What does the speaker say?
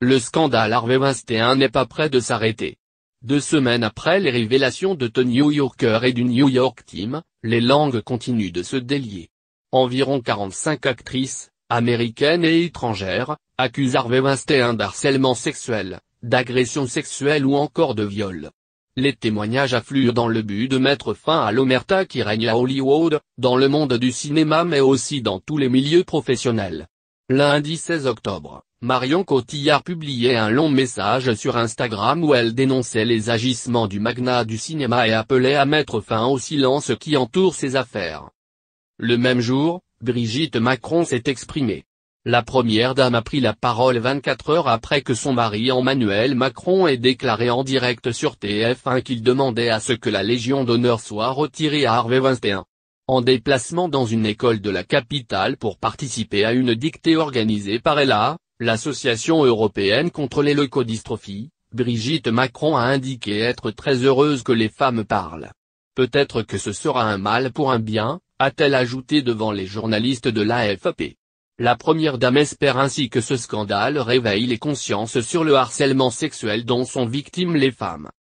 Le scandale Harvey Weinstein n'est pas prêt de s'arrêter. Deux semaines après les révélations de The New Yorker et du New York Team, les langues continuent de se délier. Environ 45 actrices, américaines et étrangères, accusent Harvey Weinstein d'harcèlement sexuel, d'agression sexuelle ou encore de viol. Les témoignages affluent dans le but de mettre fin à l'omerta qui règne à Hollywood, dans le monde du cinéma mais aussi dans tous les milieux professionnels. Lundi 16 octobre, Marion Cotillard publiait un long message sur Instagram où elle dénonçait les agissements du magnat du cinéma et appelait à mettre fin au silence qui entoure ses affaires. Le même jour, Brigitte Macron s'est exprimée. La première dame a pris la parole 24 heures après que son mari Emmanuel Macron ait déclaré en direct sur TF1 qu'il demandait à ce que la Légion d'honneur soit retirée à Harvey Weinstein. En déplacement dans une école de la capitale pour participer à une dictée organisée par Ella, L'association européenne contre les leucodystrophies, Brigitte Macron a indiqué être très heureuse que les femmes parlent. Peut-être que ce sera un mal pour un bien, a-t-elle ajouté devant les journalistes de l'AFP. La première dame espère ainsi que ce scandale réveille les consciences sur le harcèlement sexuel dont sont victimes les femmes.